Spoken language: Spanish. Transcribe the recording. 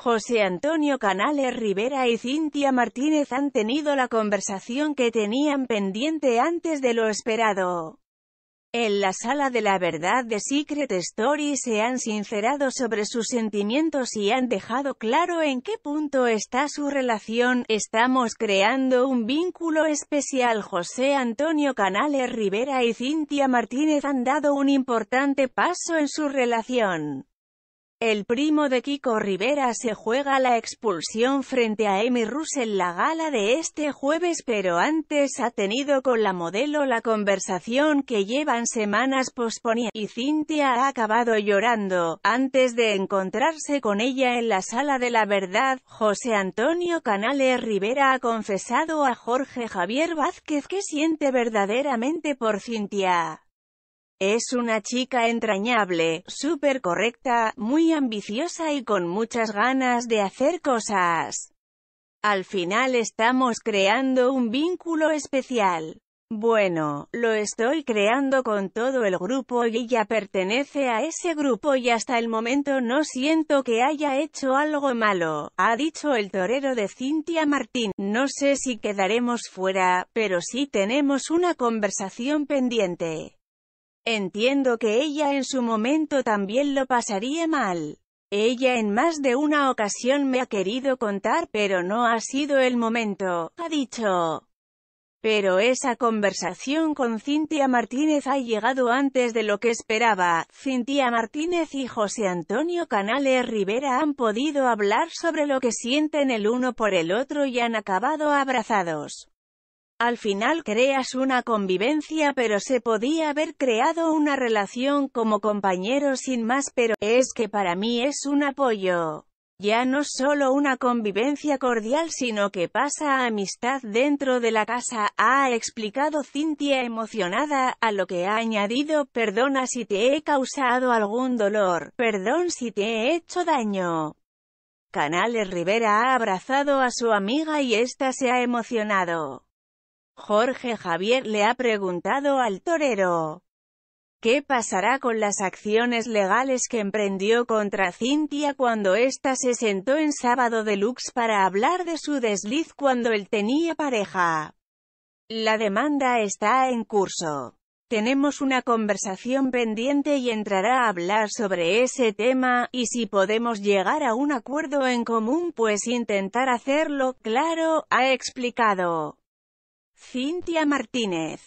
José Antonio Canales Rivera y Cintia Martínez han tenido la conversación que tenían pendiente antes de lo esperado. En la sala de la verdad de Secret Story se han sincerado sobre sus sentimientos y han dejado claro en qué punto está su relación. Estamos creando un vínculo especial. José Antonio Canales Rivera y Cintia Martínez han dado un importante paso en su relación. El primo de Kiko Rivera se juega la expulsión frente a Amy Rus en la gala de este jueves pero antes ha tenido con la modelo la conversación que llevan semanas posponiendo y Cintia ha acabado llorando, antes de encontrarse con ella en la Sala de la Verdad, José Antonio Canales Rivera ha confesado a Jorge Javier Vázquez que siente verdaderamente por Cintia. Es una chica entrañable, súper correcta, muy ambiciosa y con muchas ganas de hacer cosas. Al final estamos creando un vínculo especial. Bueno, lo estoy creando con todo el grupo y ella pertenece a ese grupo y hasta el momento no siento que haya hecho algo malo, ha dicho el torero de Cintia Martín. No sé si quedaremos fuera, pero sí tenemos una conversación pendiente. Entiendo que ella en su momento también lo pasaría mal. Ella en más de una ocasión me ha querido contar pero no ha sido el momento, ha dicho. Pero esa conversación con Cintia Martínez ha llegado antes de lo que esperaba. Cintia Martínez y José Antonio Canales Rivera han podido hablar sobre lo que sienten el uno por el otro y han acabado abrazados. Al final creas una convivencia pero se podía haber creado una relación como compañero sin más pero, es que para mí es un apoyo. Ya no solo una convivencia cordial sino que pasa a amistad dentro de la casa, ha explicado Cintia emocionada, a lo que ha añadido, perdona si te he causado algún dolor, perdón si te he hecho daño. Canales Rivera ha abrazado a su amiga y ésta se ha emocionado. Jorge Javier le ha preguntado al torero. ¿Qué pasará con las acciones legales que emprendió contra Cintia cuando ésta se sentó en Sábado Deluxe para hablar de su desliz cuando él tenía pareja? La demanda está en curso. Tenemos una conversación pendiente y entrará a hablar sobre ese tema, y si podemos llegar a un acuerdo en común pues intentar hacerlo, claro, ha explicado. Cintia Martínez